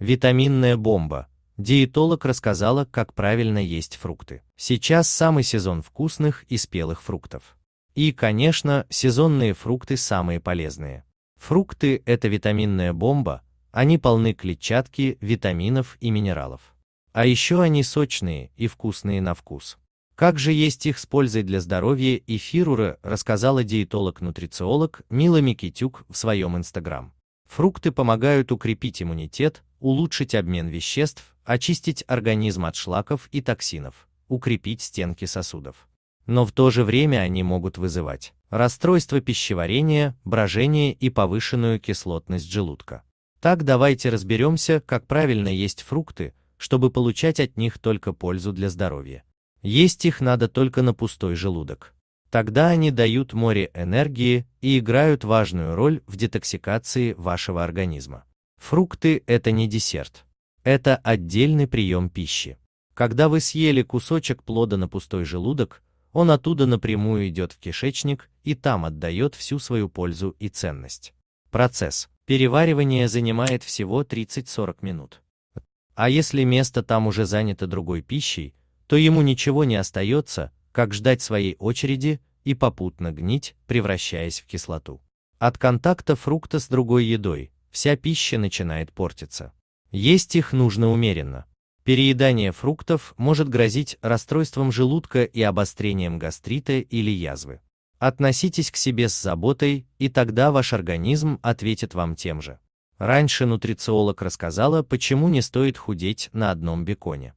Витаминная бомба. Диетолог рассказала, как правильно есть фрукты. Сейчас самый сезон вкусных и спелых фруктов. И, конечно, сезонные фрукты самые полезные. Фрукты – это витаминная бомба, они полны клетчатки, витаминов и минералов. А еще они сочные и вкусные на вкус. Как же есть их с пользой для здоровья и фирура, рассказала диетолог-нутрициолог Мила Микитюк в своем инстаграм. Фрукты помогают укрепить иммунитет, улучшить обмен веществ, очистить организм от шлаков и токсинов, укрепить стенки сосудов. Но в то же время они могут вызывать расстройство пищеварения, брожение и повышенную кислотность желудка. Так давайте разберемся, как правильно есть фрукты, чтобы получать от них только пользу для здоровья. Есть их надо только на пустой желудок. Тогда они дают море энергии и играют важную роль в детоксикации вашего организма. Фрукты – это не десерт. Это отдельный прием пищи. Когда вы съели кусочек плода на пустой желудок, он оттуда напрямую идет в кишечник и там отдает всю свою пользу и ценность. Процесс переваривания занимает всего 30-40 минут. А если место там уже занято другой пищей, то ему ничего не остается, как ждать своей очереди и попутно гнить, превращаясь в кислоту. От контакта фрукта с другой едой вся пища начинает портиться. Есть их нужно умеренно. Переедание фруктов может грозить расстройством желудка и обострением гастрита или язвы. Относитесь к себе с заботой, и тогда ваш организм ответит вам тем же. Раньше нутрициолог рассказала, почему не стоит худеть на одном беконе.